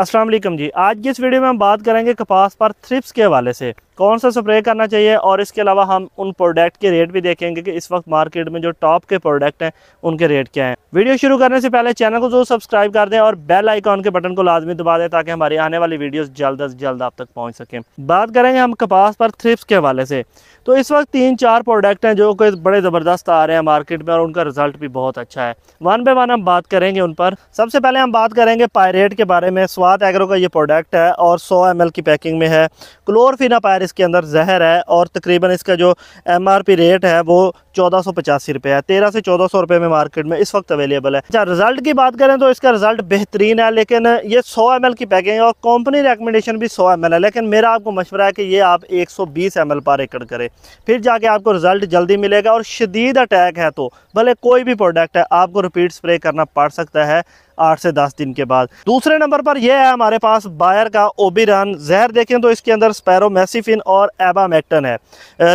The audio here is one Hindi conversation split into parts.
असलम जी आज की इस वीडियो में हम बात करेंगे कपास पर थ्रिप्स के हवाले से कौन सा स्प्रे करना चाहिए और इसके अलावा हम उन प्रोडक्ट के रेट भी देखेंगे कि इस वक्त मार्केट में जो टॉप के प्रोडक्ट हैं उनके रेट क्या हैं वीडियो शुरू करने से पहले चैनल को जरूर सब्सक्राइब कर दें और बेल आइकॉन के बटन को लाजमी दबा दें ताकि हमारी आने वाली वीडियोस जल्द अज जल्द आप तक पहुंच सकें बात करेंगे हम कपास पर थ्रिप्स के हवाले से तो इस वक्त तीन चार प्रोडक्ट हैं जो कि बड़े ज़बरदस्त आ रहे हैं मार्केट में और उनका रिजल्ट भी बहुत अच्छा है वन बाय वन हम बात करेंगे उन पर सबसे पहले हम बात करेंगे पायरेट के बारे में स्वाद एग्रो का ये प्रोडक्ट है और सौ एम की पैकिंग में है क्लोरफिना पायरेट इसके अंदर जहर है और तकरीबन इसका जो एमआरपी रेट है वो चौदह सौ पचासी रुपये है तेरह से चौदह सौ रुपये में मार्केट में इस वक्त अवेलेबल है अच्छा रिजल्ट की बात करें तो इसका रिजल्ट बेहतरीन है लेकिन ये सौ एम की पैकिंग है और कंपनी रिकमेंडेशन भी सौ एम है लेकिन मेरा आपको मशवरा है कि ये आप एक सौ बीस एम पर एकड़ करें फिर जाके आपको रिजल्ट जल्दी मिलेगा और शदीद अटैक है तो भले कोई भी प्रोडक्ट है आपको रिपीट स्प्रे करना पड़ सकता है आठ से दस दिन के बाद दूसरे नंबर पर यह है हमारे पास बायर का ओबीरान जहर देखें तो इसके अंदर मैसीफिन और एबामेटन है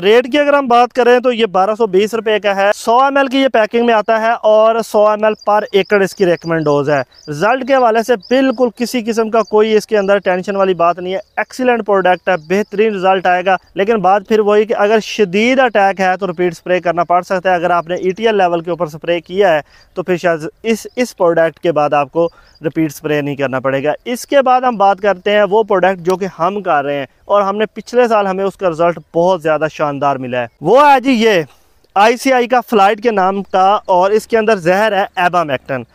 रेट की अगर हम बात करें तो ये बारह सौ बीस रुपए का है सौ एम एल की ये पैकिंग में आता है और सौ एम एल पर एकड़ इसकी रिकमेंड डोज है रिजल्ट के हवाले से बिल्कुल किसी किस्म का कोई इसके अंदर टेंशन वाली बात नहीं है एक्सीलेंट प्रोडक्ट है बेहतरीन रिजल्ट आएगा लेकिन बात फिर वही कि अगर शदीद अटैक है तो रिपीट स्प्रे करना पड़ सकता है अगर आपने ई e लेवल के ऊपर स्प्रे किया है तो फिर शायद इस इस प्रोडक्ट के बाद बाद आपको रिपीट स्प्रे नहीं करना पड़ेगा इसके बाद हम बात करते हैं वो प्रोडक्ट जो कि हम कर रहे हैं और हमने पिछले साल हमें उसका रिजल्ट बहुत ज़्यादा शानदार मिला है वो है जी ये आई का फ्लाइट के नाम का और इसके अंदर जहर है एबामैक्टन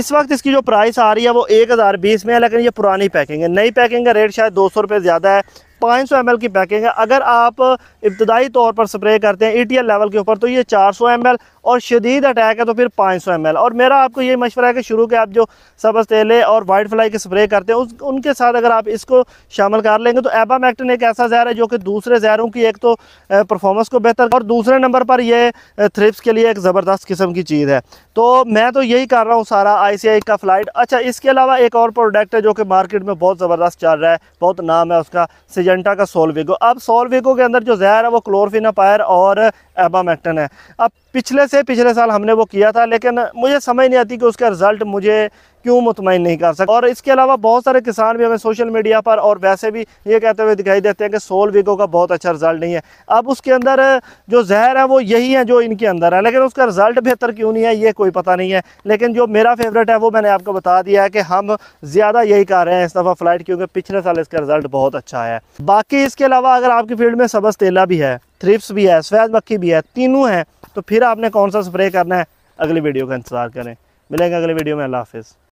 इस वक्त इसकी जो प्राइस आ रही है वो एक हज़ार बीस में है लेकिन ये पुरानी पैकिंग है नई पैकिंग का रेट शायद दो सौ रुपये ज़्यादा है पाँच सौ एम की पैकिंग है अगर आप इब्तदाई तौर पर स्प्रे करते हैं ई लेवल के ऊपर तो ये चार सौ एम और शदीद अटैक है तो फिर पाँच सौ एम और मेरा आपको ये मशवरा है कि शुरू के आप जो सबस तेले और वाइट फ्लाई के स्प्रे करते हैं उस उनके साथ अगर आप इसको शामिल कर लेंगे तो एबामैक्टिन एक ऐसा जहर है जो कि दूसरे जहरों की एक तो परफॉर्मेंस को बेहतर और दूसरे नंबर पर यह थ्रिप्स के लिए एक ज़बरदस्त किस्म की चीज़ है तो मैं तो यही कर रहा हूँ सारा आई का फ़्लाइट अच्छा इसके अलावा एक और प्रोडक्ट है जो कि मार्केट में बहुत ज़बरदस्त चल रहा है बहुत नाम है उसका सिजेंटा का सोलवेगो अब सोलवेगो के अंदर जो जहर है वो क्लोरफिनापायर और एबामेक्टन है अब पिछले से पिछले साल हमने वो किया था लेकिन मुझे समझ नहीं आती कि उसका रिज़ल्ट मुझे क्यों मुतमिन नहीं कर सकते और इसके अलावा बहुत सारे किसान भी हमें सोशल मीडिया पर और वैसे भी ये कहते हुए दिखाई देते हैं कि सोल वीगो का बहुत अच्छा रिजल्ट नहीं है अब उसके अंदर जो जहर है वो यही है जो इनके अंदर है लेकिन उसका रिजल्ट बेहतर क्यों नहीं है ये कोई पता नहीं है लेकिन जो मेरा फेवरेट है वो मैंने आपको बता दिया है कि हम ज़्यादा यही कर रहे हैं इस दफ़ा फ्लाइट क्योंकि पिछले साल इसका रिजल्ट बहुत अच्छा है बाकी इसके अलावा अगर आपकी फील्ड में सबस तेला भी है थ्रिप्स भी है स्वेद मक्खी भी है तीनों हैं तो फिर आपने कौन सा स्प्रे करना है अगली वीडियो का इंतज़ार करें मिलेंगे अगले वीडियो में अल्लाह हाफिज़